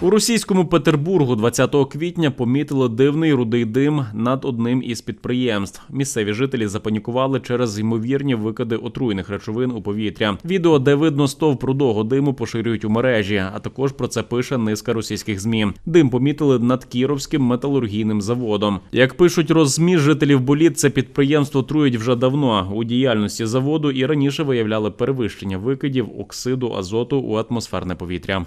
У російському Петербургу 20 квітня помітили дивний рудий дим над одним із підприємств. Місцеві жителі запанікували через ймовірні викиди отруйних речовин у повітря. Відео, де видно стовп рудого диму, поширюють у мережі. А також про це пише низка російських змі. Дим помітили над Кіровським металургійним заводом. Як пишуть розмі жителів боліт, це підприємство труїть вже давно. У діяльності заводу і раніше виявляли перевищення викидів оксиду азоту у атмосферне повітря.